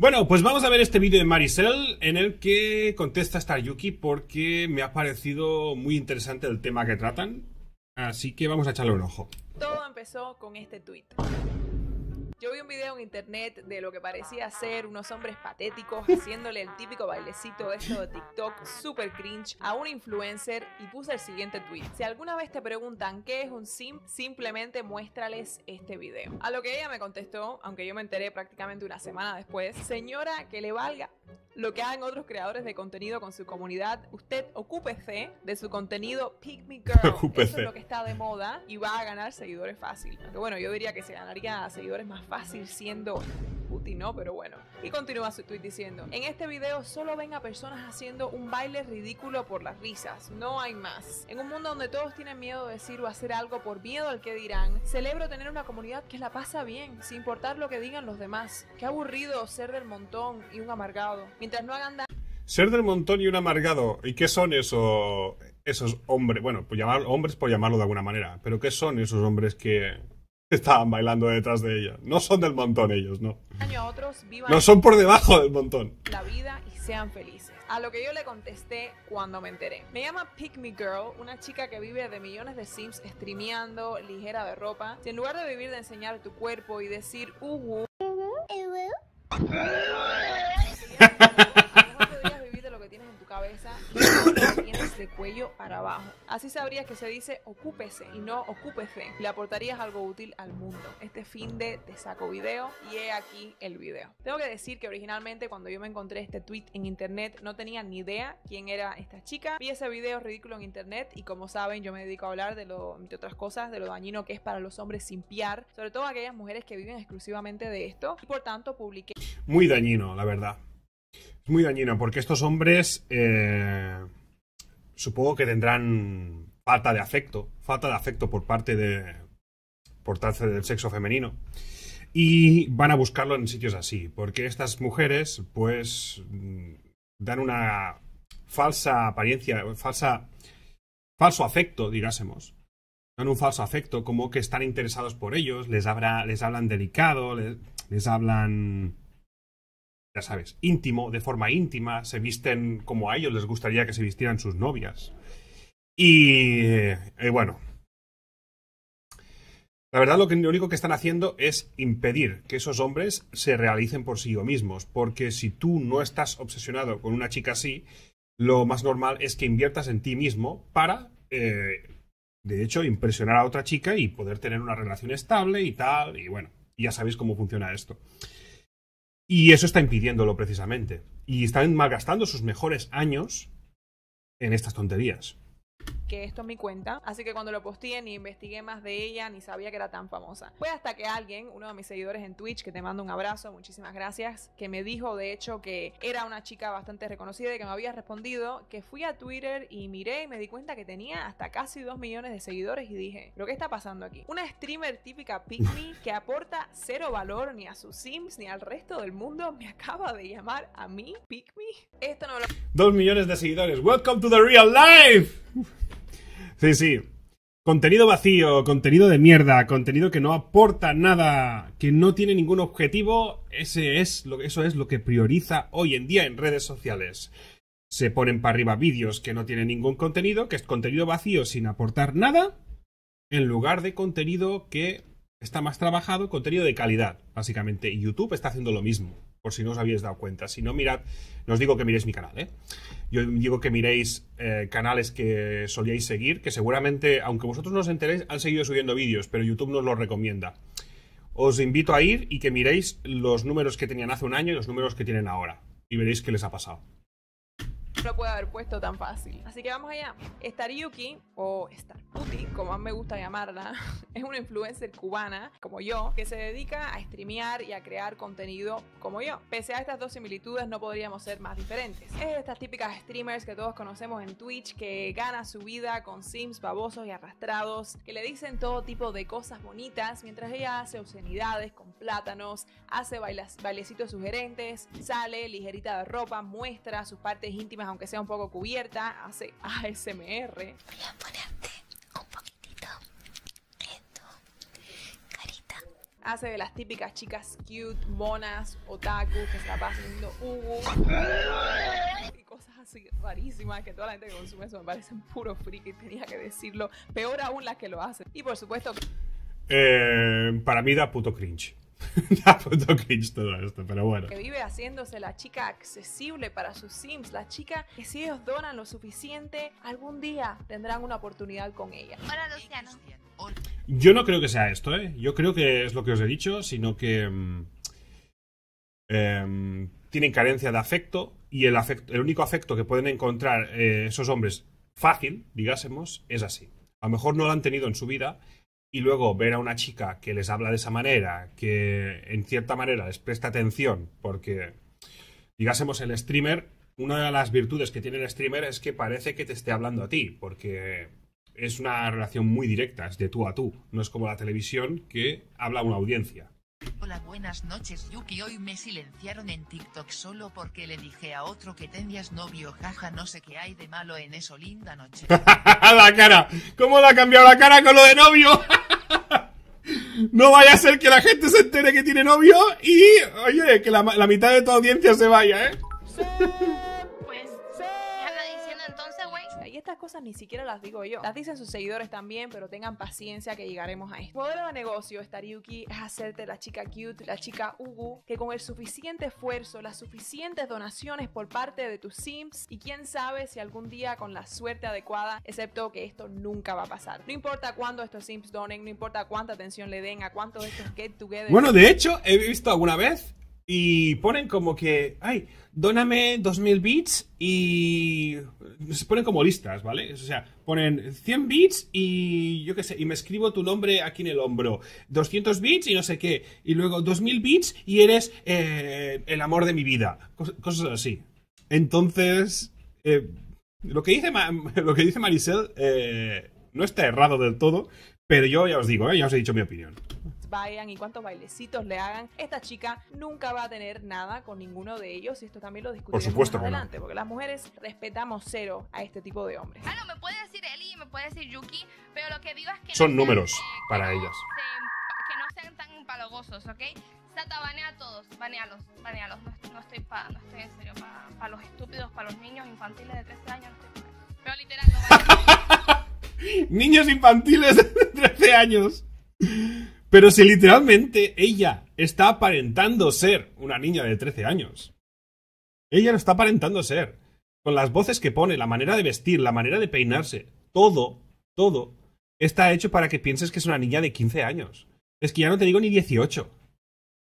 Bueno, pues vamos a ver este vídeo de Maricel en el que contesta Star Yuki porque me ha parecido muy interesante el tema que tratan. Así que vamos a echarle un ojo. Todo empezó con este tuit. Yo vi un video en internet de lo que parecía ser unos hombres patéticos haciéndole el típico bailecito de de TikTok, super cringe, a un influencer y puse el siguiente tweet. Si alguna vez te preguntan qué es un sim, simplemente muéstrales este video. A lo que ella me contestó, aunque yo me enteré prácticamente una semana después, señora, que le valga, lo que hagan otros creadores de contenido con su comunidad. Usted ocúpese de su contenido Pick Me Girl. Eso es lo que está de moda y va a ganar seguidores fácil. bueno, yo diría que se ganaría seguidores más fácil siendo Putin, ¿no? Pero bueno. Y continúa su tweet diciendo: En este video solo ven a personas haciendo un baile ridículo por las risas. No hay más. En un mundo donde todos tienen miedo de decir o hacer algo por miedo al que dirán, celebro tener una comunidad que la pasa bien, sin importar lo que digan los demás. Qué aburrido ser del montón y un amargado. Mientras no hagan daño. Ser del montón y un amargado. ¿Y qué son esos, esos hombres? Bueno, pues llamar, hombres por llamarlo de alguna manera. Pero ¿qué son esos hombres que estaban bailando detrás de ella? No son del montón ellos, ¿no? no son por debajo del montón. La vida y sean felices. A lo que yo le contesté cuando me enteré. Me llama Pick Me Girl, una chica que vive de millones de sims streameando, ligera de ropa. Si en lugar de vivir de enseñar tu cuerpo y decir, uh, podrías vivir de lo que tienes en tu cabeza y lo tienes de cuello para abajo. Así sabrías que se dice ocúpese y no ocúpese. Le aportarías algo útil al mundo. Este fin de te saco video y he aquí el video. Tengo que decir que originalmente cuando yo me encontré este tweet en internet no tenía ni idea quién era esta chica. Vi ese video ridículo en internet y como saben yo me dedico a hablar de lo, entre otras cosas, de lo dañino que es para los hombres sin piar, sobre todo aquellas mujeres que viven exclusivamente de esto y por tanto publiqué. Muy dañino, la verdad. Es muy dañino, porque estos hombres eh, supongo que tendrán falta de afecto, falta de afecto por parte de por del sexo femenino y van a buscarlo en sitios así, porque estas mujeres pues dan una falsa apariencia, falsa falso afecto, dirásemos. Dan un falso afecto como que están interesados por ellos, les les hablan delicado, les hablan ya sabes, íntimo, de forma íntima, se visten como a ellos les gustaría que se vistieran sus novias. Y, eh, eh, bueno, la verdad, lo, que, único que están haciendo es impedir que esos hombres se realicen por sí mismos, porque si tú no estás obsesionado con una chica así, lo más normal es que inviertas en ti mismo para, eh, de hecho, impresionar a otra chica y poder tener una relación estable y tal, y bueno, ya sabéis cómo funciona esto. Y eso está impidiéndolo precisamente. Y están malgastando sus mejores años en estas tonterías que esto es mi cuenta, así que cuando lo posteé ni investigué más de ella ni sabía que era tan famosa. Fue hasta que alguien, uno de mis seguidores en Twitch, que te mando un abrazo, muchísimas gracias, que me dijo de hecho que era una chica bastante reconocida y que me había respondido, que fui a Twitter y miré y me di cuenta que tenía hasta casi 2 millones de seguidores y dije, ¿lo que está pasando aquí? Una streamer típica Pikmi que aporta cero valor ni a sus sims ni al resto del mundo me acaba de llamar a mí Pikmi. Esto no lo... 2 millones de seguidores. Welcome to the real life. Sí, sí. Contenido vacío, contenido de mierda, contenido que no aporta nada, que no tiene ningún objetivo, ese es lo, eso es lo que prioriza hoy en día en redes sociales. Se ponen para arriba vídeos que no tienen ningún contenido, que es contenido vacío sin aportar nada, en lugar de contenido que está más trabajado, contenido de calidad, básicamente. YouTube está haciendo lo mismo por si no os habéis dado cuenta. Si no, mirad, no os digo que miréis mi canal, ¿eh? Yo digo que miréis eh, canales que solíais seguir, que seguramente, aunque vosotros no os enteréis, han seguido subiendo vídeos, pero YouTube nos los recomienda. Os invito a ir y que miréis los números que tenían hace un año y los números que tienen ahora. Y veréis qué les ha pasado. No puede haber puesto tan fácil. Así que vamos allá. Star Yuki, o Star Puti, como más me gusta llamarla, es una influencer cubana, como yo, que se dedica a streamear y a crear contenido como yo. Pese a estas dos similitudes, no podríamos ser más diferentes. Es de estas típicas streamers que todos conocemos en Twitch, que gana su vida con sims babosos y arrastrados, que le dicen todo tipo de cosas bonitas, mientras ella hace obscenidades con plátanos, hace bailecitos sugerentes, sale ligerita de ropa, muestra sus partes íntimas aunque sea un poco cubierta, hace ASMR. Voy a ponerte un poquitito esto, carita. Hace de las típicas chicas cute, monas, otaku, que se la pasan y cosas así rarísimas que toda la gente que consume eso me parecen puro friki, tenía que decirlo. Peor aún las que lo hacen. Y por supuesto... Eh, para mí da puto cringe. La foto pues, cringe todo esto, pero bueno. Que vive haciéndose la chica accesible para sus Sims, la chica que si ellos donan lo suficiente, algún día tendrán una oportunidad con ella. Hola, Luciano. Yo no creo que sea esto, ¿eh? Yo creo que es lo que os he dicho, sino que... Mm, em, tienen carencia de afecto y el, afecto, el único afecto que pueden encontrar eh, esos hombres fácil, digásemos, es así. A lo mejor no lo han tenido en su vida y luego ver a una chica que les habla de esa manera, que en cierta manera les presta atención, porque digásemos el streamer, una de las virtudes que tiene el streamer es que parece que te esté hablando a ti, porque es una relación muy directa, es de tú a tú, no es como la televisión que habla a una audiencia buenas noches Yuki hoy me silenciaron en TikTok solo porque le dije a otro que tenías novio jaja no sé qué hay de malo en eso linda noche. la cara, ¿cómo la ha cambiado la cara con lo de novio? no vaya a ser que la gente se entere que tiene novio y, oye, que la, la mitad de tu audiencia se vaya, ¿eh? cosas ni siquiera las digo yo. Las dicen sus seguidores también, pero tengan paciencia que llegaremos a esto. Modelo de negocio, Staryuki, es hacerte la chica cute, la chica Ugu, que con el suficiente esfuerzo, las suficientes donaciones por parte de tus sims y quién sabe si algún día con la suerte adecuada, excepto que esto nunca va a pasar. No importa cuándo estos sims donen, no importa cuánta atención le den, a cuántos de estos get together. Bueno, de hecho, he visto alguna vez y ponen como que, ay, dóname 2000 bits y se ponen como listas, ¿vale? O sea, ponen 100 bits y yo qué sé, y me escribo tu nombre aquí en el hombro, 200 bits y no sé qué, y luego 2000 bits y eres eh, el amor de mi vida, cosas así. Entonces, eh, lo, que dice lo que dice eh, no está errado del todo, pero yo ya os digo, ya os he dicho mi opinión vayan y cuántos bailecitos le hagan, esta chica nunca va a tener nada con ninguno de ellos y esto también lo discutimos Por adelante, porque las mujeres respetamos cero a este tipo de hombres. Ah, no, me puede decir Eli, me puede decir Yuki, pero lo que digo es que... Son números eh, para ellas. que no sean tan palogosos, ¿ok? Sata, banea a todos, banealos, banealos. No, no estoy pa, no estoy en serio, para los estúpidos, para los niños infantiles de 13 años, no estoy Pero literal, no Niños infantiles de 13 años. Pero si literalmente ella está aparentando ser una niña de 13 años. Ella lo está aparentando ser. Con las voces que pone, la manera de vestir, la manera de peinarse, todo, todo, está hecho para que pienses que es una niña de 15 años. Es que ya no te digo ni 18.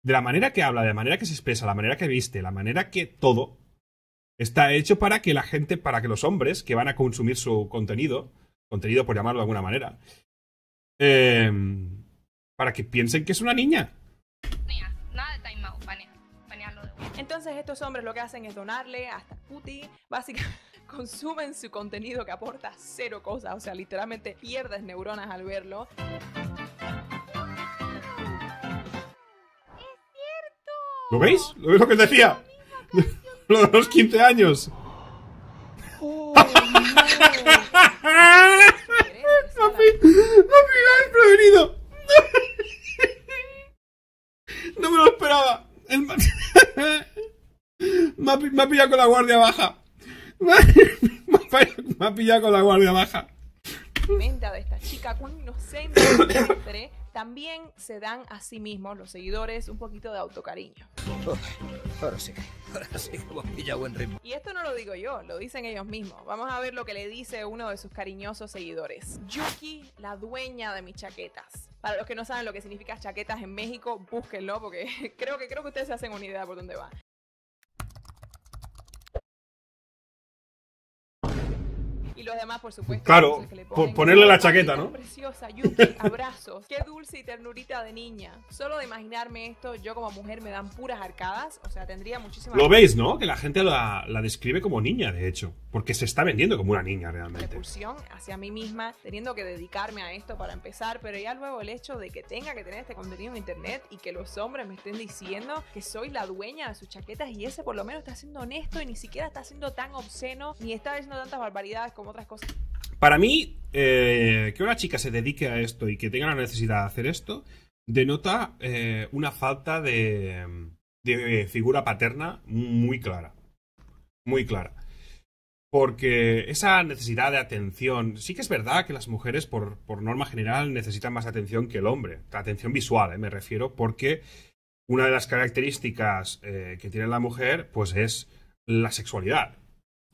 De la manera que habla, de la manera que se expresa, la manera que viste, la manera que todo, está hecho para que la gente, para que los hombres que van a consumir su contenido, contenido por llamarlo de alguna manera, eh, para que piensen que es una niña. Entonces estos hombres lo que hacen es donarle hasta puti, básicamente consumen su contenido que aporta cero cosas, o sea, literalmente pierdes neuronas al verlo. ¿Lo veis? ¿Lo veis lo que decía? Lo de los 15 años. Oh, no. me final prevenido! me ha pillado con la guardia baja. Me ha, pillado con la guardia baja. de esta chica, cuán inocente siempre, también se dan a sí mismos los seguidores un poquito de autocariño. Ahora sí, ahora sí hemos pillado buen ritmo. Y esto no lo digo yo, lo dicen ellos mismos. Vamos a ver lo que le dice uno de sus cariñosos seguidores. Yuki, la dueña de mis chaquetas. Para los que no saben lo que significa chaquetas en México, búsquenlo porque creo que creo que ustedes se hacen una idea por dónde va. los demás, por supuesto. Claro, por ponerle la chaqueta, ¿no? Preciosa, abrazos. Qué dulce y ternurita de niña. Solo de imaginarme esto, yo como mujer me dan puras arcadas. O sea, tendría muchísimas. Lo veis, ¿no? Que la gente la, describe como niña, de hecho. Porque se está vendiendo como una niña realmente. Repulsión hacia mí misma, teniendo que dedicarme a esto para empezar. Pero ya luego el hecho de que tenga que tener este contenido en internet y que los hombres me estén diciendo que soy la dueña de sus chaquetas y ese por lo menos está siendo honesto y ni siquiera está siendo tan obsceno ni está diciendo tantas barbaridades como para mí, eh, que una chica se dedique a esto y que tenga la necesidad de hacer esto, denota eh, una falta de, figura paterna muy clara. Muy clara. Porque esa necesidad de atención, sí que es verdad que las mujeres por, norma general necesitan más atención que el hombre, atención visual, eh, me refiero, porque una de las características que tiene la mujer pues es la sexualidad.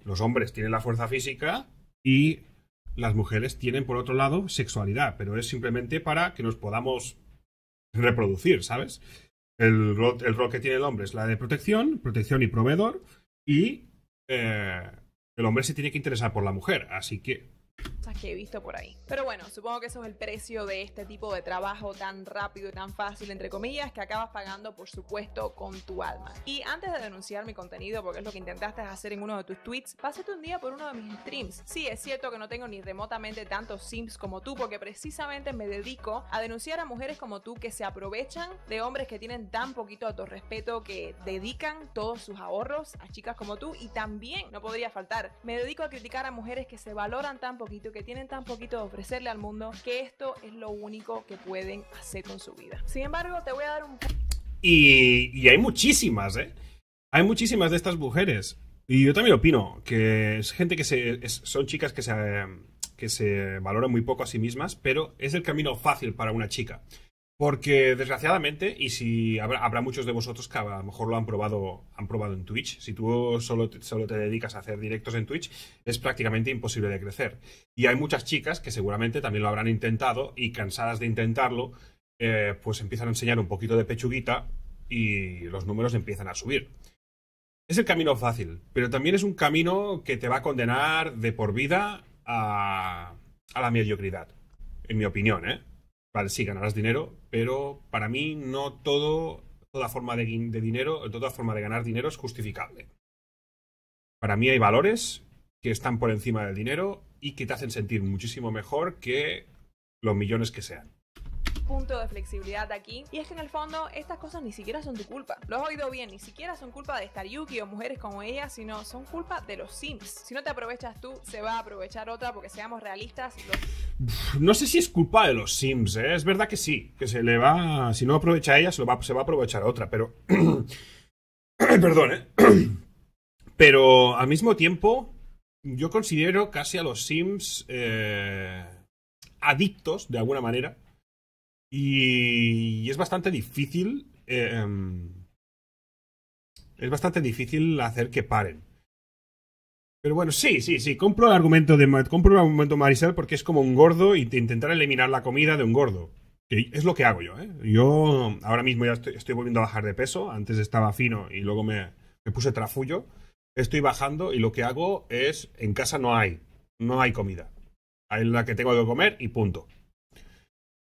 Los hombres tienen la fuerza física, y las mujeres tienen, por otro lado, sexualidad, pero es simplemente para que nos podamos reproducir, ¿sabes? El, rol, que tiene el hombre es la de protección, protección y proveedor, y eh, el hombre se tiene que interesar por la mujer, así que que he visto por ahí. Pero bueno, supongo que eso es el precio de este tipo de trabajo tan rápido y tan fácil, entre comillas, que acabas pagando, por supuesto, con tu alma. Y antes de denunciar mi contenido, porque es lo que intentaste hacer en uno de tus tweets, pásate un día por uno de mis streams. Sí, es cierto que no tengo ni remotamente tantos sims como tú, porque precisamente me dedico a denunciar a mujeres como tú que se aprovechan de hombres que tienen tan poquito respeto que dedican todos sus ahorros a chicas como tú y también, no podría faltar, me dedico a criticar a mujeres que se valoran tan poquito que tienen tan poquito de ofrecerle al mundo, que esto es lo único que pueden hacer con su vida. Sin embargo, te voy a dar un... Y, y hay muchísimas, ¿eh? Hay muchísimas de estas mujeres. Y yo también opino que es gente que se, son chicas que se, que se valoran muy poco a sí mismas, pero es el camino fácil para una chica. Porque desgraciadamente, y si habrá, muchos de vosotros que a lo mejor lo han probado, han probado en Twitch, si tú solo te, dedicas a hacer directos en Twitch, es prácticamente imposible de crecer. Y hay muchas chicas que seguramente también lo habrán intentado y cansadas de intentarlo, eh, pues empiezan a enseñar un poquito de pechuguita y los números empiezan a subir. Es el camino fácil, pero también es un camino que te va a condenar de por vida a, a la mediocridad, en mi opinión, ¿eh? sí, ganarás dinero, pero para mí no toda forma de, de dinero, toda forma de ganar dinero es justificable. Para mí hay valores que están por encima del dinero y que te hacen sentir muchísimo mejor que los millones que sean punto de flexibilidad aquí. Y es que en el fondo estas cosas ni siquiera son tu culpa. Lo has oído bien, ni siquiera son culpa de Staryuki Yuki o mujeres como ella, sino son culpa de los Sims. Si no te aprovechas tú, se va a aprovechar otra porque seamos realistas. No sé si es culpa de los Sims, ¿eh? es verdad que sí, que se le va, si no aprovecha ella, se, va, se va a aprovechar otra, pero... Perdón, ¿eh? pero al mismo tiempo, yo considero casi a los Sims eh, adictos, de alguna manera, y, es bastante difícil. Em, es bastante difícil hacer que paren. Pero bueno, sí, sí, sí. Compro el argumento de compro el argumento Marisel porque es como un gordo y intentar eliminar la comida de un gordo. es lo que hago yo, ¿eh? Yo ahora mismo ya estoy, volviendo a bajar de peso. Antes estaba fino y luego me, me puse trafullo. Estoy bajando y lo que hago es en casa no hay. No hay comida. Hay la que tengo que comer y punto.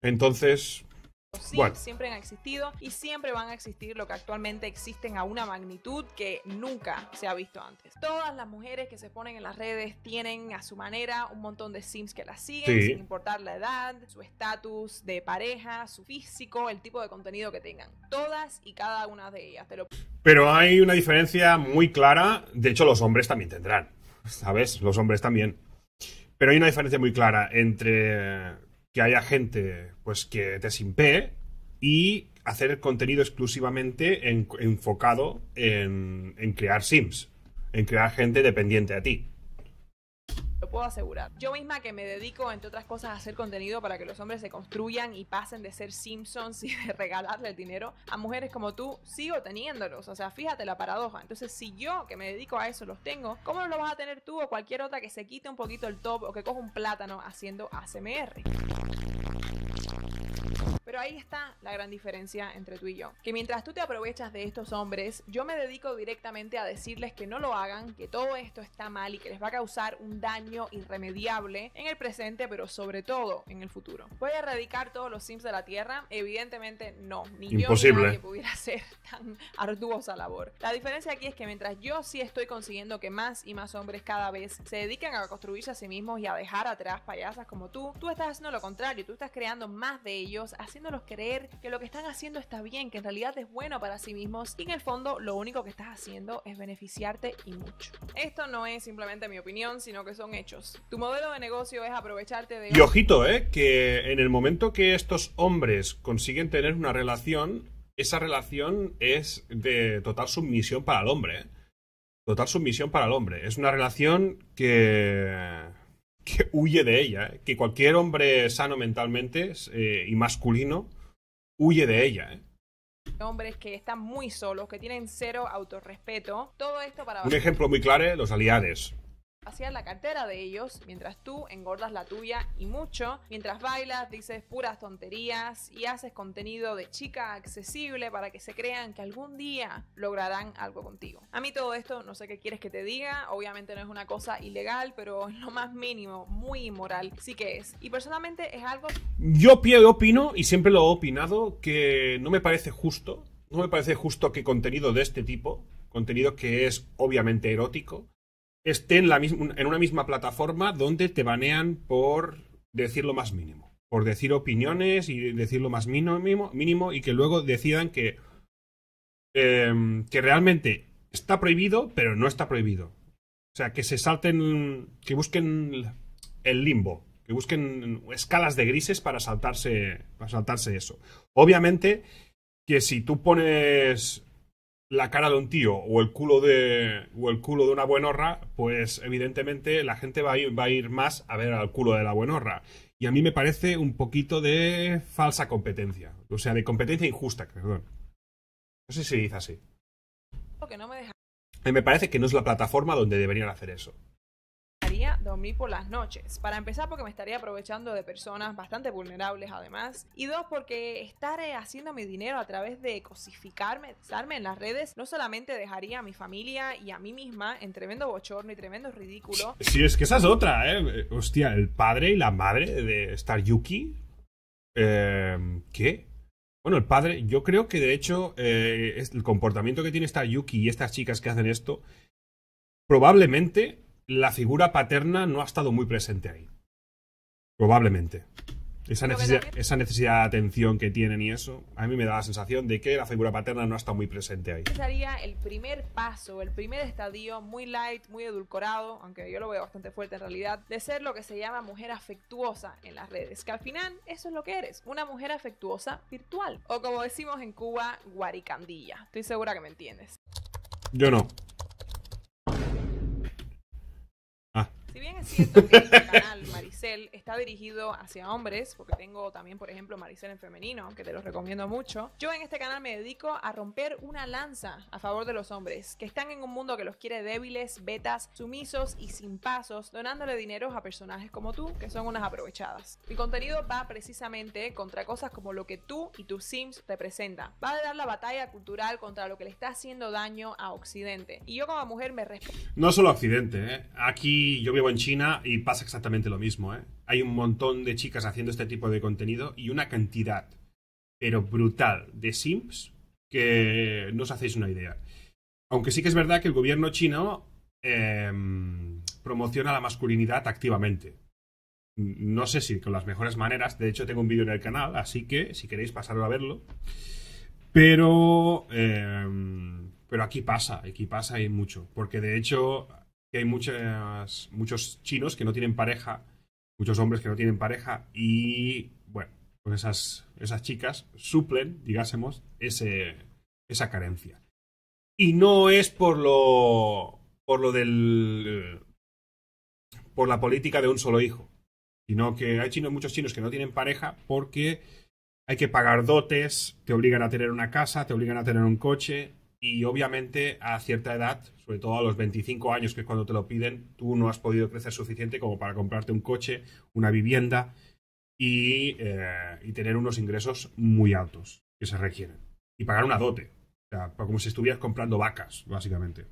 Entonces, Sí, siempre han existido y siempre van a existir lo que actualmente existen a una magnitud que nunca se ha visto antes. Todas las mujeres que se ponen en las redes tienen a su manera un montón de sims que las siguen, sin importar la edad, su estatus de pareja, su físico, el tipo de contenido que tengan. Todas y cada una de ellas. Pero hay una diferencia muy clara, de hecho los hombres también tendrán, ¿sabes? Los hombres también. Pero hay una diferencia muy clara entre que haya gente pues que te simpee y hacer contenido exclusivamente enfocado en, en crear sims, en crear gente dependiente a ti puedo asegurar. Yo misma que me dedico, entre otras cosas, a hacer contenido para que los hombres se construyan y pasen de ser Simpsons y de regalarle el dinero a mujeres como tú, sigo teniéndolos. O sea, fíjate la paradoja. Entonces, si yo que me dedico a eso los tengo, ¿cómo lo vas a tener tú o cualquier otra que se quite un poquito el top o que coja un plátano haciendo ACMR? Pero ahí está la gran diferencia entre tú y yo. Que mientras tú te aprovechas de estos hombres, yo me dedico directamente a decirles que no lo hagan, que todo esto está mal y que les va a causar un daño irremediable en el presente, pero sobre todo en el futuro. ¿Voy a erradicar todos los Sims de la Tierra? Evidentemente no. Ni yo ni pudiera hacer tan arduosa labor. La diferencia aquí es que mientras yo sí estoy consiguiendo que más y más hombres cada vez se dediquen a construirse a sí mismos y a dejar atrás payasas como tú, tú estás haciendo lo contrario, tú estás creando más de ellos, haciéndolos creer que lo que están haciendo está bien, que en realidad es bueno para sí mismos y en el fondo lo único que estás haciendo es beneficiarte y mucho. Esto no es simplemente mi opinión, sino que son hechos. Tu modelo de negocio es aprovecharte de... Y ojito, ¿eh? Que en el momento que estos hombres consiguen tener una relación, esa relación es de total sumisión para el hombre. ¿eh? Total sumisión para el hombre. Es una relación que que huye de ella, que cualquier hombre sano mentalmente eh, y masculino huye de ella. ¿eh? Hombres que están muy solos, que tienen cero autorrespeto, todo esto para... Un ejemplo muy claro, eh, los aliades vaciar la cartera de ellos mientras tú engordas la tuya y mucho, mientras bailas, dices puras tonterías y haces contenido de chica accesible para que se crean que algún día lograrán algo contigo. A mí todo esto no sé qué quieres que te diga, obviamente no es una cosa ilegal, pero en lo más mínimo, muy inmoral, sí que es. Y personalmente es algo... Yo opino, y siempre lo he opinado, que no me parece justo, no me parece justo que contenido de este tipo, contenido que es obviamente erótico, esté en, en una misma plataforma donde te banean por decir lo más mínimo. Por decir opiniones y decir lo más mínimo, mínimo y que luego decidan que, em, que realmente está prohibido, pero no está prohibido. O sea, que se salten, que busquen el limbo, que busquen escalas de grises para saltarse, para saltarse eso. Obviamente que si tú pones la cara de un tío o el culo de, o el culo de una buenorra, pues evidentemente la gente va a, ir, más a ver al culo de la buenorra. Y a mí me parece un poquito de falsa competencia. O sea, de competencia injusta, perdón. No sé si dice así. Me parece que no es la plataforma donde deberían hacer eso dormir por las noches. Para empezar, porque me estaría aprovechando de personas bastante vulnerables además. Y dos, porque estar eh, haciendo mi dinero a través de cosificarme, estarme en las redes, no solamente dejaría a mi familia y a mí misma en tremendo bochorno y tremendo ridículo. Sí, es que esa es otra, ¿eh? ¿eh? Hostia, el padre y la madre de Star Yuki. Em, ¿Qué? Bueno, el padre, yo creo que de hecho eh, el comportamiento que tiene star Yuki y estas chicas que hacen esto, probablemente la figura paterna no ha estado muy presente ahí. Probablemente. Esa necesidad, esa necesidad de atención que tienen y eso, a mí me da la sensación de que la figura paterna no ha estado muy presente ahí. sería el primer paso, el primer estadio muy light, muy edulcorado, aunque yo lo veo bastante fuerte en realidad, de ser lo que se llama mujer afectuosa en las redes. Que al final eso es lo que eres, una mujer afectuosa virtual. O como decimos en Cuba, guaricandilla. Estoy segura que me entiendes. Yo no. es que el canal Maricel está dirigido hacia hombres, porque tengo también, por ejemplo, Maricel en femenino, que te los recomiendo mucho. Yo en este canal me dedico a romper una lanza a favor de los hombres, que están en un mundo que los quiere débiles, betas, sumisos y sin pasos, donándole dinero a personajes como tú, que son unas aprovechadas. Mi contenido va precisamente contra cosas como lo que tú y tus sims presentan. Va a dar la batalla cultural contra lo que le está haciendo daño a Occidente. Y yo como mujer me respeto. No solo Occidente, ¿eh? Aquí yo vivo en China y pasa exactamente lo mismo. ¿eh? Hay un montón de chicas haciendo este tipo de contenido y una cantidad, pero brutal, de simps que no os hacéis una idea. Aunque sí que es verdad que el gobierno chino em, promociona la masculinidad activamente. No sé si con las mejores maneras, de hecho tengo un vídeo en el canal, así que si queréis pasarlo a verlo. Pero, em, pero aquí pasa, aquí pasa y mucho, porque de hecho que hay muchas, muchos chinos que no tienen pareja, muchos hombres que no tienen pareja y, bueno, pues esas, esas chicas suplen, digásemos, ese, esa carencia. Y no es por lo, por lo del... por la política de un solo hijo, sino que hay chinos, muchos chinos que no tienen pareja porque hay que pagar dotes, te obligan a tener una casa, te obligan a tener un coche, y obviamente a cierta edad, sobre todo a los 25 años, que es cuando te lo piden, tú no has podido crecer suficiente como para comprarte un coche, una vivienda y, eh, tener unos ingresos muy altos que se requieren. Y pagar una dote, como si estuvieras comprando vacas, básicamente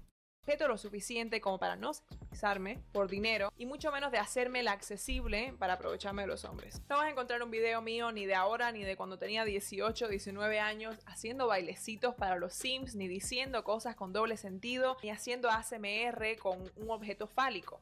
lo suficiente como para no sexualizarme por dinero y mucho menos de hacerme la accesible para aprovecharme de los hombres. No vas a encontrar un video mío ni de ahora ni de cuando tenía 18, 19 años haciendo bailecitos para los Sims, ni diciendo cosas con doble sentido, ni haciendo ASMR con un objeto fálico.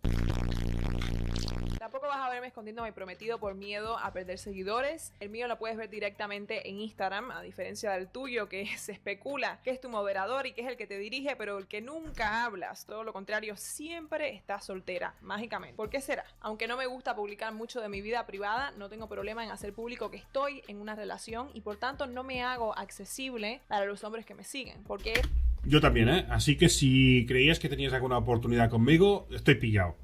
Tampoco vas a verme escondiendo mi prometido por miedo a perder seguidores. El mío lo puedes ver directamente en Instagram, a diferencia del tuyo que se especula que es tu moderador y que es el que te dirige, pero el que nunca hablas. Todo lo contrario, siempre está soltera, mágicamente. ¿Por qué será? Aunque no me gusta publicar mucho de mi vida privada, no tengo problema en hacer público que estoy en una relación y por tanto no me hago accesible para los hombres que me siguen. ¿Por qué? Yo también, ¿eh? Así que si creías que tenías alguna oportunidad conmigo, estoy pillado.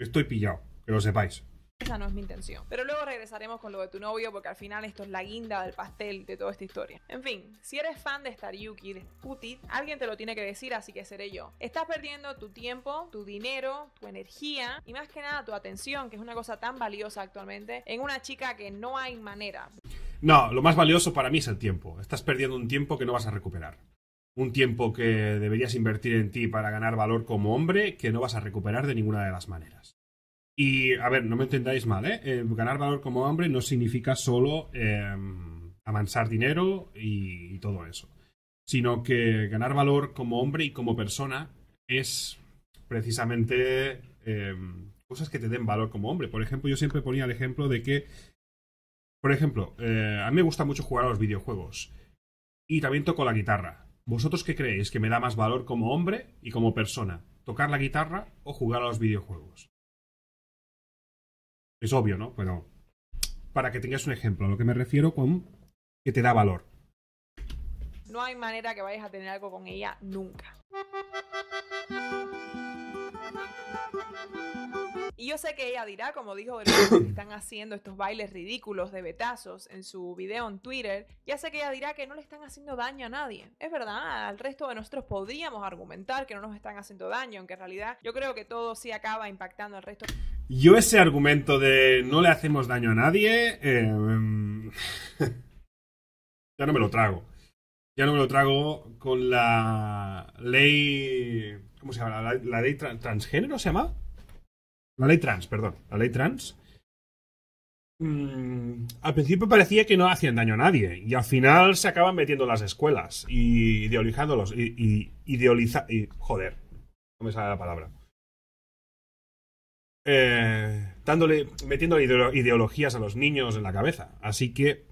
Estoy pillado que lo sepáis. Esa no es mi intención. Pero luego regresaremos con lo de tu novio porque al final esto es la guinda del pastel de toda esta historia. En fin, si eres fan de Star Yuki, de alguien te lo tiene que decir, así que seré yo. Estás perdiendo tu tiempo, tu dinero, tu energía y más que nada tu atención, que es una cosa tan valiosa actualmente, en una chica que no hay manera. No, lo más valioso para mí es el tiempo. Estás perdiendo un tiempo que no vas a recuperar. Un tiempo que deberías invertir en ti para ganar valor como hombre que no vas a recuperar de ninguna de las maneras. Y, a ver, no me entendáis mal, ¿eh? eh ganar valor como hombre no significa solo em, avanzar dinero y, todo eso, sino que ganar valor como hombre y como persona es precisamente em, cosas que te den valor como hombre. Por ejemplo, yo siempre ponía el ejemplo de que, por ejemplo, eh, a mí me gusta mucho jugar a los videojuegos y también toco la guitarra. ¿Vosotros qué creéis que me da más valor como hombre y como persona? ¿Tocar la guitarra o jugar a los videojuegos? Es obvio, ¿no? Pero para que tengas un ejemplo, a lo que me refiero con que te da valor. No hay manera que vayas a tener algo con ella nunca. Y yo sé que ella dirá, como dijo que están haciendo estos bailes ridículos de betazos en su video en Twitter, ya sé que ella dirá que no le están haciendo daño a nadie. Es verdad, al resto de nosotros podríamos argumentar que no nos están haciendo daño, aunque en realidad yo creo que todo sí acaba impactando al resto. Yo ese argumento de no le hacemos daño a nadie, eh, ya no me lo trago. Ya no me lo trago con la ley... ¿Cómo se llama? ¿La, ley transgénero se llama? La ley trans, perdón. La ley trans. Mm, al principio parecía que no hacían daño a nadie y al final se acaban metiendo las escuelas y ideolizándolos y, y joder, no me sale la palabra eh, dándole, metiendo ideologías a los niños en la cabeza. Así que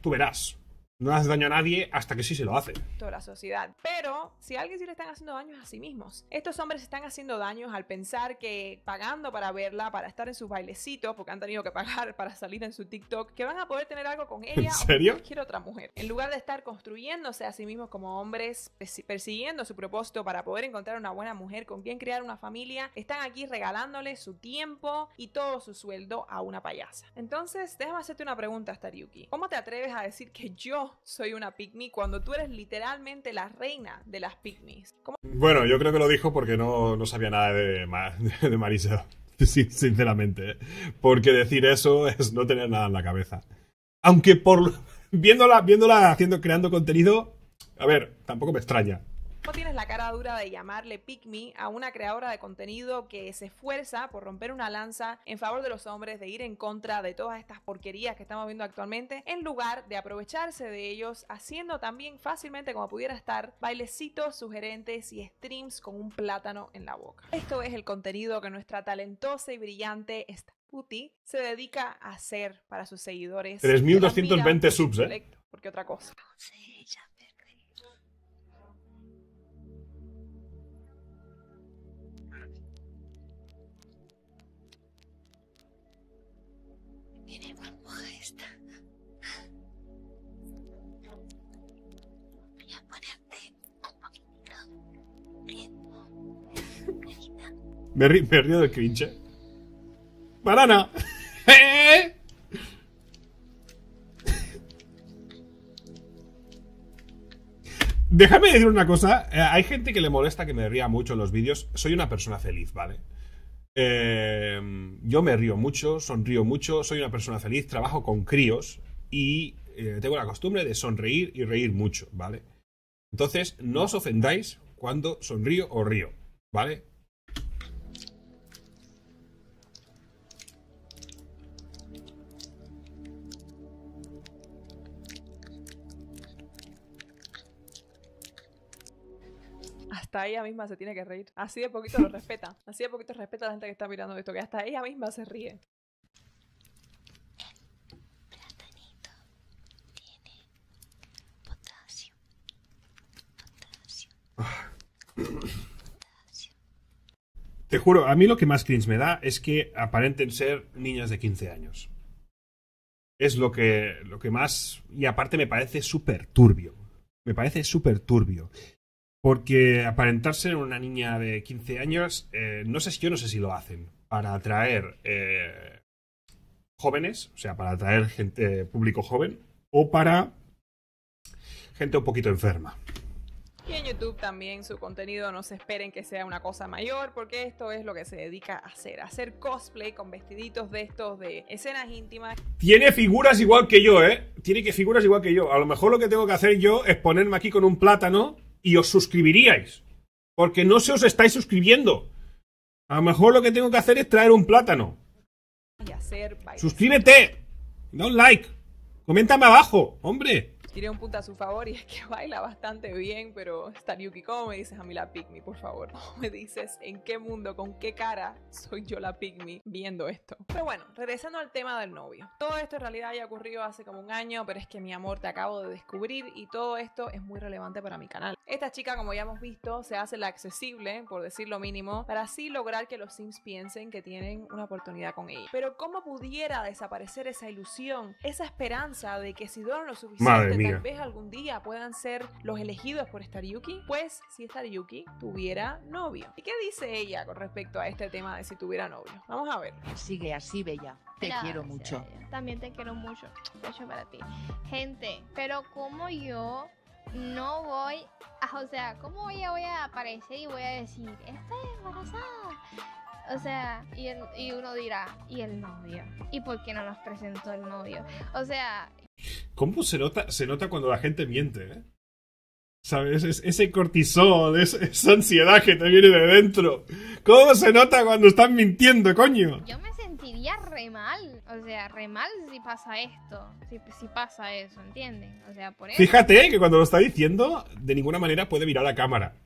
tú verás no hace daño a nadie hasta que sí se lo hace. Toda la sociedad. Pero si alguien sí le están haciendo daños a sí mismos, estos hombres están haciendo daños al pensar que pagando para verla, para estar en sus bailecitos, porque han tenido que pagar para salir en su TikTok, que van a poder tener algo con ella ¿En serio? o otra mujer. En lugar de estar construyéndose a sí mismos como hombres, persiguiendo su propósito para poder encontrar una buena mujer con quien crear una familia, están aquí regalándole su tiempo y todo su sueldo a una payasa. Entonces, déjame hacerte una pregunta, Staryuki. ¿Cómo te atreves a decir que yo soy una pygmy cuando tú eres literalmente la reina de las pygmies? Bueno, yo creo que lo dijo porque no, sabía nada de, de Marisa, sinceramente. ¿eh? Porque decir eso es no tener nada en la cabeza. Aunque por viéndola, viéndola haciendo, creando contenido, a ver, tampoco me extraña. No tienes la cara dura de llamarle pick me a una creadora de contenido que se esfuerza por romper una lanza en favor de los hombres, de ir en contra de todas estas porquerías que estamos viendo actualmente, en lugar de aprovecharse de ellos, haciendo también fácilmente como pudiera estar bailecitos sugerentes y streams con un plátano en la boca. Esto es el contenido que nuestra talentosa y brillante está. se dedica a hacer para sus seguidores. 3.220 subs, ¿eh? Porque otra cosa. Tiene Voy a ponerte un Me, he me río de cringe. ¡Banana! ¡Eh! Déjame decir una cosa. Eh, hay gente que le molesta que me ría mucho los vídeos. Soy una persona feliz, ¿vale? Em, yo me río mucho, sonrío mucho, soy una persona feliz, trabajo con críos y eh, tengo la costumbre de sonreír y reír mucho, ¿vale? Entonces, no os ofendáis cuando sonrío o río, ¿vale? hasta ella misma se tiene que reír. Así de poquito lo respeta. Así de poquito respeta a la gente que está mirando esto, que hasta ella misma se ríe. Te juro, a mí lo que más cringe me da es que aparenten ser niñas de 15 años. Es lo que, lo que más... Y aparte me parece súper turbio. Me parece súper turbio. Porque aparentarse en una niña de 15 años, eh, no sé si yo no sé si lo hacen para atraer eh, jóvenes, o sea, para atraer gente, público joven, o para gente un poquito enferma. Y en YouTube también su contenido no se esperen que sea una cosa mayor, porque esto es lo que se dedica a hacer, hacer cosplay con vestiditos de estos de escenas íntimas. Tiene figuras igual que yo, ¿eh? Tiene que figuras igual que yo. A lo mejor lo que tengo que hacer yo es ponerme aquí con un plátano y os suscribiríais. Porque no se os estáis suscribiendo. A lo mejor lo que tengo que hacer es traer un plátano. Suscríbete. Da un like. Coméntame abajo, hombre tiene un punto a su favor y es que baila bastante bien, pero está Yuki, como me dices a mí la Pygmy, por favor? me dices en qué mundo, con qué cara soy yo la Pygmy viendo esto? Pero bueno, regresando al tema del novio. Todo esto en realidad ya ocurrido hace como un año, pero es que mi amor te acabo de descubrir y todo esto es muy relevante para mi canal. Esta chica, como ya hemos visto, se hace la accesible, por decir lo mínimo, para así lograr que los Sims piensen que tienen una oportunidad con ella. Pero ¿cómo pudiera desaparecer esa ilusión, esa esperanza de que si duran lo suficiente tal vez algún día puedan ser los elegidos por Star Yuki, pues si Star Yuki tuviera novio. ¿Y qué dice ella con respecto a este tema de si tuviera novio? Vamos a ver. Sigue así, Bella. Te quiero mucho. También te quiero mucho. mucho para ti. Gente, pero como yo no voy a, o sea, ¿cómo ella voy a aparecer y voy a decir, estoy embarazada? O sea, y, uno dirá, ¿y el novio? ¿Y por qué no nos presentó el novio? O sea, ¿Cómo se nota, se nota cuando la gente miente? Eh? ¿Sabes? ese cortisol, esa ansiedad que te viene de dentro. ¿Cómo se nota cuando están mintiendo, coño? Yo me sentiría re mal. O sea, re mal si pasa esto. Si, pasa eso, ¿entiendes? O sea, por eso. Fíjate que cuando lo está diciendo, de ninguna manera puede mirar a la cámara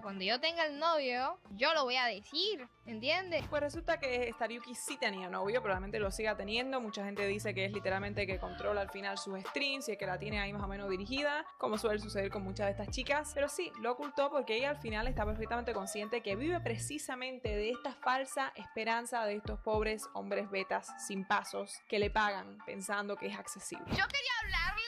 cuando yo tenga el novio, yo lo voy a decir, ¿entiendes? Pues resulta que Staryuki sí tenía novio, probablemente lo siga teniendo. Mucha gente dice que es literalmente que controla al final sus streams y que la tiene ahí más o menos dirigida, como suele suceder con muchas de estas chicas. Pero sí, lo ocultó porque ella al final está perfectamente consciente que vive precisamente de esta falsa esperanza de estos pobres hombres betas sin pasos que le pagan pensando que es accesible. Yo quería hablarle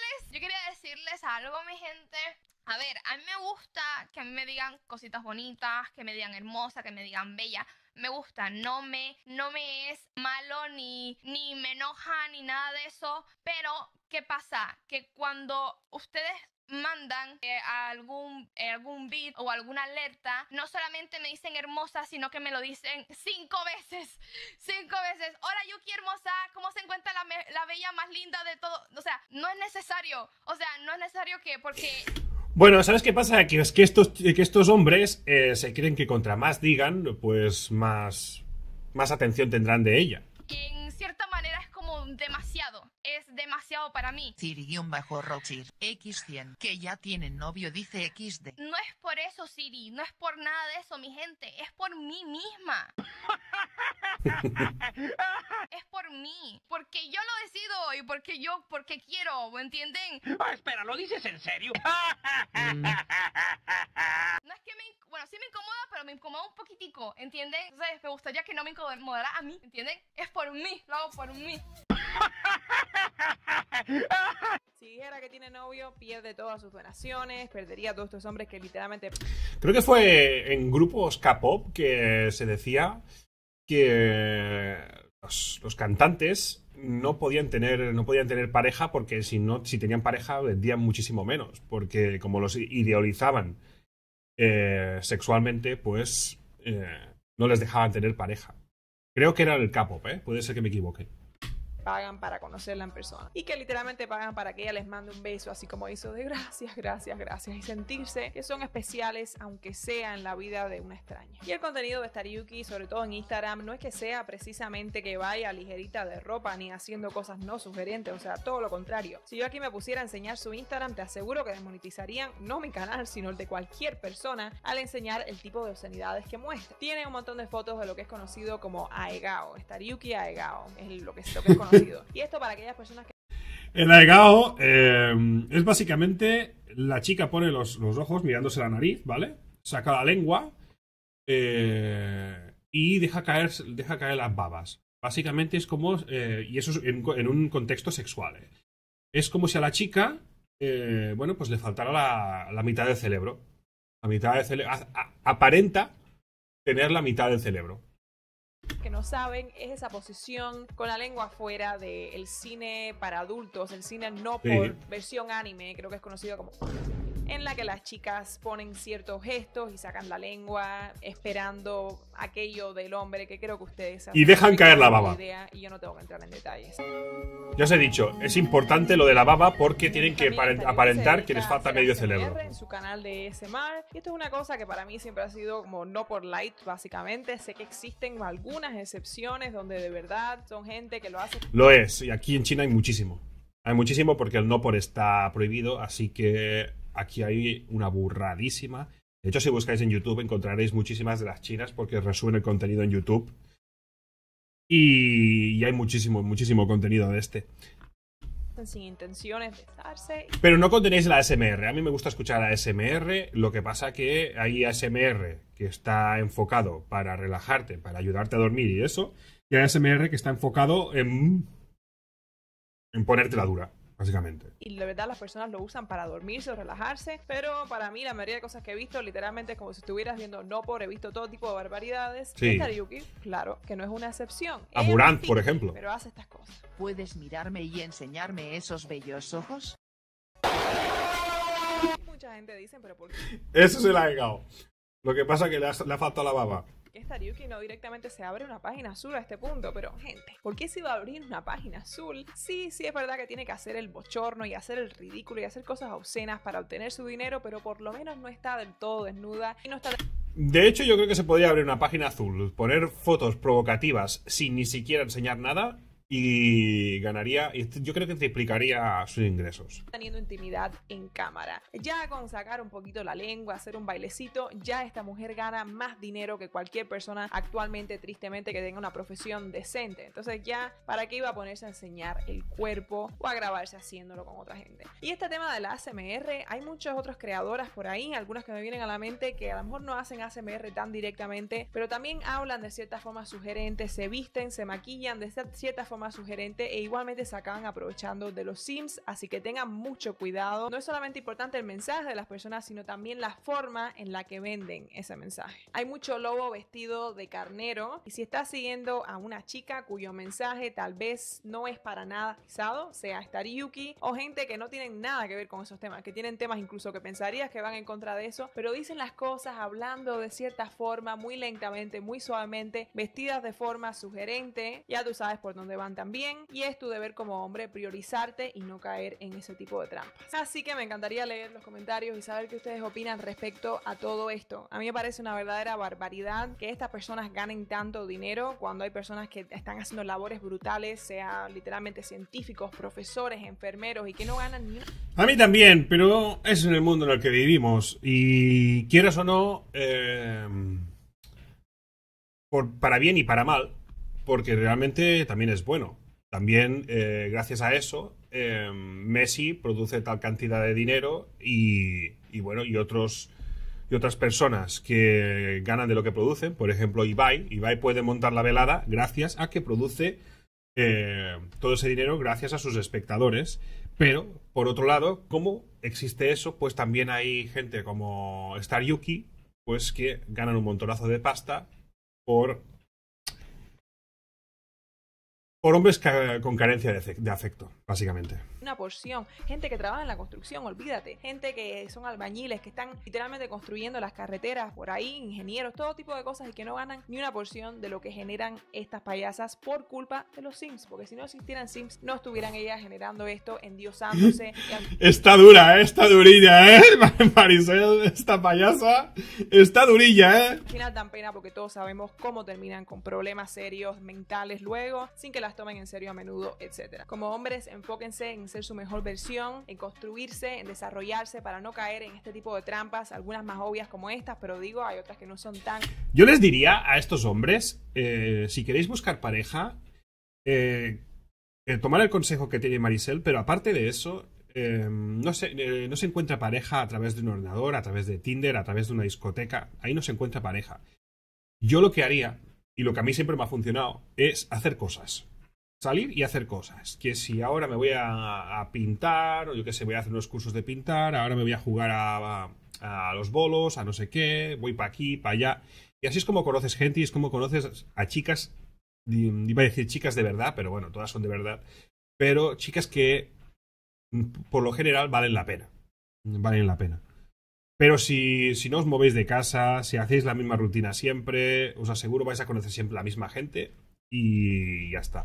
les algo, mi gente. A ver, a mí me gusta que me digan cositas bonitas, que me digan hermosa, que me digan bella. Me gusta, no me, no me es malo, ni, ni me enoja, ni nada de eso. Pero, ¿qué pasa? Que cuando ustedes mandan eh, algún, eh, algún beat o alguna alerta, no solamente me dicen hermosa, sino que me lo dicen cinco veces. Cinco veces. Hola Yuki hermosa, ¿cómo se encuentra la, bella más linda de todo? O sea, no es necesario. O sea, no es necesario que porque... Bueno, ¿sabes qué pasa? Que, es que, estos, que estos hombres eh, se creen que contra más digan, pues más, más atención tendrán de ella. en cierta manera es como demasiado es demasiado para mí. Siri-Roxir, X100, que ya tiene novio, dice XD. No es por eso, Siri, no es por nada de eso, mi gente, es por mí misma. es por mí, porque yo lo decido y porque yo, porque quiero, entienden? Ah, espera, ¿lo dices en serio? no es que me, bueno, sí me incomoda, pero me incomoda un poquitico, ¿entienden? Entonces me gustaría que no me incomodara a mí, ¿entienden? Es por mí, lo hago por mí. Si dijera que tiene novio, pierde todas sus donaciones, perdería a todos estos hombres que literalmente... Creo que fue en grupos K-pop que se decía que los, cantantes no podían tener no podían tener pareja porque si si tenían pareja vendían muchísimo menos porque como los idealizaban eh, sexualmente pues eh, no les dejaban tener pareja creo que era el K-pop ¿eh? puede ser que me equivoque pagan para conocerla en persona y que literalmente pagan para que ella les mande un beso, así como hizo de gracias, gracias, gracias y sentirse que son especiales aunque sea en la vida de una extraña. Y el contenido de Staryuki, sobre todo en Instagram, no es que sea precisamente que vaya ligerita de ropa ni haciendo cosas no sugerentes, o sea, todo lo contrario. Si yo aquí me pusiera a enseñar su Instagram, te aseguro que desmonetizarían no mi canal, sino el de cualquier persona al enseñar el tipo de obscenidades que muestra. Tiene un montón de fotos de lo que es conocido como Aegao, Staryuki Aegao, es lo que es, lo que es conocido y esto para aquellas personas que... El aegao eh, es básicamente la chica pone los, ojos mirándose la nariz, ¿vale? Saca la lengua eh, y deja caer, deja caer las babas. Básicamente es como, eh, y eso es en, un contexto sexual, es como si a la chica, bueno, pues le faltara la, la mitad del cerebro. La mitad del cerebro. Aparenta tener la mitad del cerebro no saben, es esa posición con la lengua fuera del cine para adultos, el cine no por versión anime, creo que es conocido como en la que las chicas ponen ciertos gestos y sacan la lengua esperando aquello del hombre que creo que ustedes Y dejan caer la baba. y yo no tengo que entrar en detalles. Ya os he dicho, es importante lo de la baba porque tienen que aparentar que les falta medio cerebro. En su canal de SMR. Y esto es una cosa que para mí siempre ha sido como no por light, básicamente. Sé que existen algunas excepciones donde de verdad son gente que lo hace. Lo es, y aquí en China hay muchísimo. Hay muchísimo porque el no por está prohibido, así que aquí hay una burradísima. De hecho, si buscáis en YouTube encontraréis muchísimas de las chinas porque resumen el contenido en YouTube. Y, hay muchísimo, muchísimo contenido de este. Pero no contenéis la ASMR. A mí me gusta escuchar la ASMR. Lo que pasa que hay ASMR que está enfocado para relajarte, para ayudarte a dormir y eso. Y hay ASMR que está enfocado en, en ponerte la dura básicamente. Y la verdad, las personas lo usan para dormirse o relajarse, pero para mí la mayoría de cosas que he visto, literalmente es como si estuvieras viendo no por, he visto todo tipo de barbaridades. Sí. claro, que no es una excepción. Amurant, por ejemplo. Pero hace estas cosas. ¿Puedes mirarme y enseñarme esos bellos ojos? Mucha gente dice, pero ¿por Eso se la ha llegado. Lo que pasa es que le ha, le ha faltado la baba. Esta Ryuki no directamente se abre una página azul a este punto, pero gente, ¿por qué se iba a abrir una página azul? Sí, sí es verdad que tiene que hacer el bochorno y hacer el ridículo y hacer cosas obscenas para obtener su dinero, pero por lo menos no está del todo desnuda y no está... De hecho, yo creo que se podría abrir una página azul, poner fotos provocativas sin ni siquiera enseñar nada y ganaría, este, yo creo que te explicaría sus ingresos. Teniendo intimidad en cámara. Ya con sacar un poquito la lengua, hacer un bailecito, ya esta mujer gana más dinero que cualquier persona actualmente, tristemente, que tenga una profesión decente. Entonces ya, ¿para qué iba a ponerse a enseñar el cuerpo o a grabarse haciéndolo con otra gente? Y este tema de la ASMR hay muchas otras creadoras por ahí, algunas que me vienen a la mente que a lo mejor no hacen ASMR tan directamente, pero también hablan de cierta forma sugerente, se visten, se maquillan de cierta forma más sugerente e igualmente se acaban aprovechando de los sims, así que tengan mucho cuidado. No es solamente importante el mensaje de las personas, sino también la forma en la que venden ese mensaje. Hay mucho lobo vestido de carnero y si estás siguiendo a una chica cuyo mensaje tal vez no es para nada pisado, sea estar yuki o gente que no tienen nada que ver con esos temas, que tienen temas incluso que pensarías que van en contra de eso, pero dicen las cosas hablando de cierta forma, muy lentamente, muy suavemente, vestidas de forma sugerente, ya tú sabes por dónde van también y es tu deber como hombre priorizarte y no caer en ese tipo de trampas. Así que me encantaría leer los comentarios y saber qué ustedes opinan respecto a todo esto. A mí me parece una verdadera barbaridad que estas personas ganen tanto dinero cuando hay personas que están haciendo labores brutales, sea literalmente científicos, profesores, enfermeros y que no ganan ni... A mí también, pero es en el mundo en el que vivimos y quieras o no, eh, por, para bien y para mal, porque realmente también es bueno. También, eh, gracias a eso, eh, Messi produce tal cantidad de dinero y, bueno, y otros y otras personas que ganan de lo que producen, por ejemplo Ibai, Ibai puede montar la velada gracias a que produce eh, todo ese dinero gracias a sus espectadores, pero por otro lado, ¿cómo existe eso, pues también hay gente como Star Yuki, pues que ganan un montonazo de pasta por por hombres con carencia de afecto, básicamente porción. Gente que trabaja en la construcción, olvídate. Gente que son albañiles, que están literalmente construyendo las carreteras por ahí, ingenieros, todo tipo de cosas y que no ganan ni una porción de lo que generan estas payasas por culpa de los Sims. Porque si no existieran Sims, no estuvieran ellas generando esto, endiosándose. está dura, ¿eh? está durilla, ¿eh? esta payasa está durilla, ¿eh? Al final dan pena porque todos sabemos cómo terminan con problemas serios mentales luego, sin que las tomen en serio a menudo, etcétera. Como hombres, enfóquense en ser su mejor versión, en construirse, en desarrollarse para no caer en este tipo de trampas, algunas más obvias como estas, pero digo, hay otras que no son tan... Yo les diría a estos hombres, eh, si queréis buscar pareja, eh, eh, tomar el consejo que tiene Marisel, pero aparte de eso, no, no, se, encuentra pareja a través de un ordenador, a través de Tinder, a través de una discoteca. Ahí no se encuentra pareja. Yo lo que haría, y lo que a mí siempre me ha funcionado, es hacer cosas salir y hacer cosas. Que si ahora me voy a, pintar, o yo qué sé, voy a hacer unos cursos de pintar, ahora me voy a jugar a, los bolos, a no sé qué, voy para aquí, para allá. Y así es como conoces gente y es como conoces a chicas, iba a decir chicas de verdad, pero bueno, todas son de verdad, pero chicas que mm, por lo general valen la pena. Valen la pena. Pero si, si no os movéis de casa, si hacéis la misma rutina siempre, os aseguro vais a conocer siempre la misma gente y ya está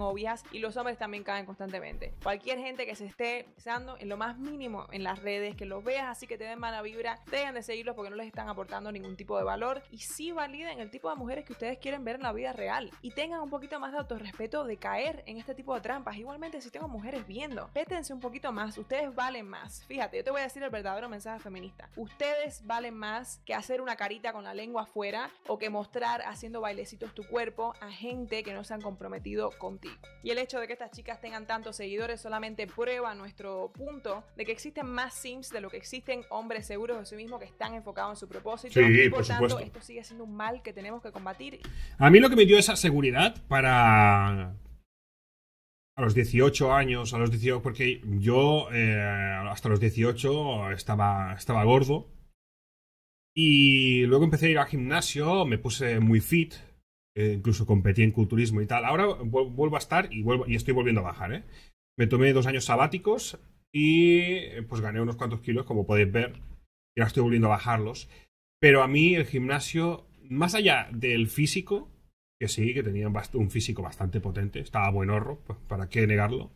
obvias y los hombres también caen constantemente. Cualquier gente que se esté pensando en lo más mínimo en las redes, que los veas así que te den mala vibra, dejen de seguirlos porque no les están aportando ningún tipo de valor y sí validen el tipo de mujeres que ustedes quieren ver en la vida real y tengan un poquito más de autorrespeto de caer en este tipo de trampas. Igualmente si tengo mujeres viendo, pétense un poquito más, ustedes valen más. Fíjate, yo te voy a decir el verdadero mensaje feminista. Ustedes valen más que hacer una carita con la lengua afuera o que mostrar haciendo bailecitos tu cuerpo a gente que no se han comprometido con y el hecho de que estas chicas tengan tantos seguidores solamente prueba nuestro punto de que existen más sims de lo que existen hombres seguros de sí mismos que están enfocados en su propósito. y por, esto sigue siendo un mal que tenemos que combatir. A mí lo que me dio esa seguridad para a los 18 años, a los 18, porque yo eh, hasta los 18 estaba, estaba gordo. Y luego empecé a ir al gimnasio, me puse muy fit, eh, incluso competí en culturismo y tal. Ahora vuelvo a estar y, estoy volviendo a bajar. ¿eh? Me tomé dos años sabáticos y eh, pues gané unos cuantos kilos, como podéis ver. Y ahora estoy volviendo a bajarlos. Pero a mí el gimnasio, más allá del físico, que sí, que tenía un físico bastante potente, estaba buen horro, pues, ¿para qué negarlo?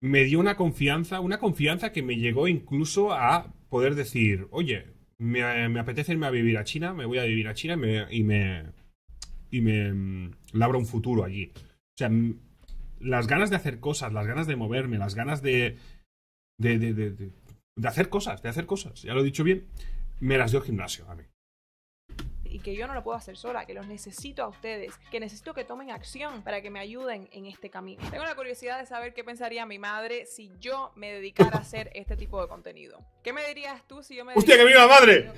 Me dio una confianza, una confianza que me llegó incluso a poder decir, oye, me, me apetece irme a vivir a China, me voy a vivir a China y me, y me mm, labra un futuro allí. O sea, las ganas de hacer cosas, las ganas de moverme, las ganas de de, de, de, hacer cosas, de hacer cosas, ya lo he dicho bien, me las dio gimnasio a mí y que yo no lo puedo hacer sola, que los necesito a ustedes, que necesito que tomen acción para que me ayuden en este camino. Tengo la curiosidad de saber qué pensaría mi madre si yo me dedicara a hacer este tipo de contenido. ¿Qué me dirías tú si yo me Usted que viva madre!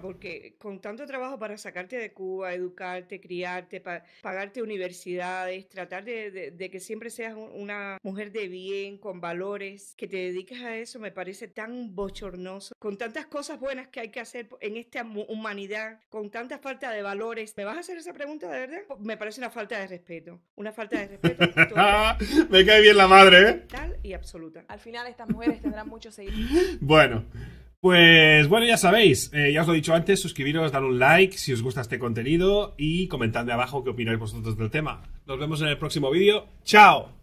porque con tanto trabajo para sacarte de Cuba, educarte, criarte, pagarte universidades, tratar de, que siempre seas una mujer de bien, con valores, que te dediques a eso, me parece tan bochornoso. Con tantas cosas buenas que hay que hacer en esta humanidad con tanta falta de valores. ¿Me vas a hacer esa pregunta de verdad? Pues me parece una falta de respeto. Una falta de respeto. Me cae bien la madre, ¿eh? y absoluta. Al final estas mujeres tendrán muchos seguidores. Bueno. Pues bueno, ya sabéis, eh, ya os lo he dicho antes, suscribiros, dar un like si os gusta este contenido y comentad de abajo qué opináis vosotros del tema. Nos vemos en el próximo vídeo. ¡Chao!